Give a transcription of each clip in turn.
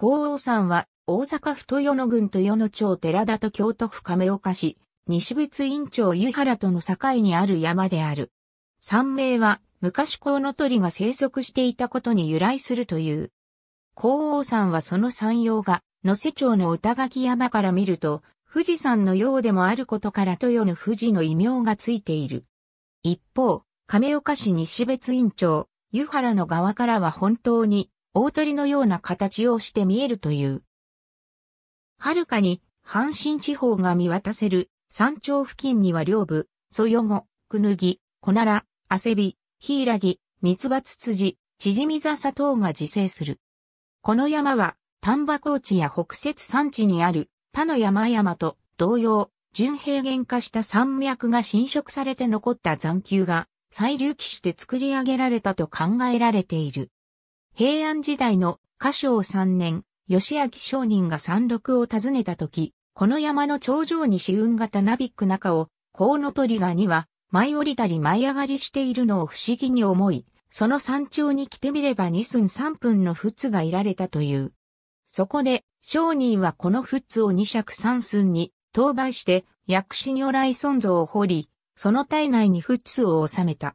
皇后山は、大阪府豊野郡豊野町寺田と京都府亀岡市、西別院町湯原との境にある山である。山名は、昔コウノトリが生息していたことに由来するという。皇后山はその山陽が、野瀬町の歌垣山から見ると、富士山のようでもあることから豊野富士の異名がついている。一方、亀岡市西別院町、湯原の側からは本当に大鳥のような形をして見えるという。はるかに、阪神地方が見渡せる山頂付近には両部、そよゴ、くぬぎ、コナラ、アセビ、ヒイラギ、ミツバツツジ、チジミザさ等が自生する。この山は、丹波高地や北雪山地にある他の山々と同様、純平原化した山脈が侵食されて残った残丘が再隆起して作り上げられたと考えられている。平安時代の歌唱三年、吉明商人が山麓を訪ねた時、この山の頂上に死雲型ナビック中を、コウノトリがには、舞い降りたり舞い上がりしているのを不思議に思い、その山頂に来てみれば2寸3分の仏がいられたという。そこで、商人はこの仏を2尺3寸に、倒売して、薬師如来尊像を掘り、その体内に仏を収めた。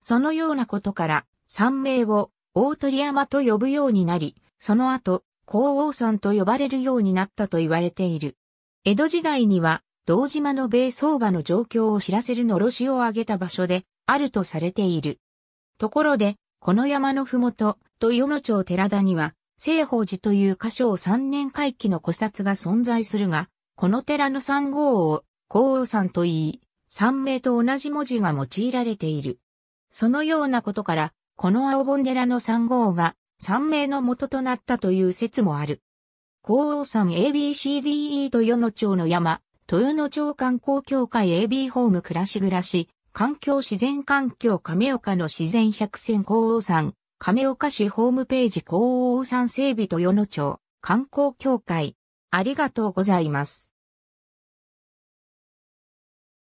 そのようなことから、三名を大鳥山と呼ぶようになり、その後、皇后山と呼ばれるようになったと言われている。江戸時代には、道島の米相場の状況を知らせるのろしを上げた場所で、あるとされている。ところで、この山のふもと、と与野町寺田には、聖宝寺という箇所を三年回帰の古刹が存在するが、この寺の三号を、皇后山と言い、三名と同じ文字が用いられている。そのようなことから、この青本寺の3号が三名の元となったという説もある。高王山 ABCDE 豊野町の山、豊野町観光協会 AB ホーム暮らし暮らし、環境自然環境亀岡の自然百選高王山、亀岡市ホームページ高王山整備豊野町観光協会。ありがとうございます。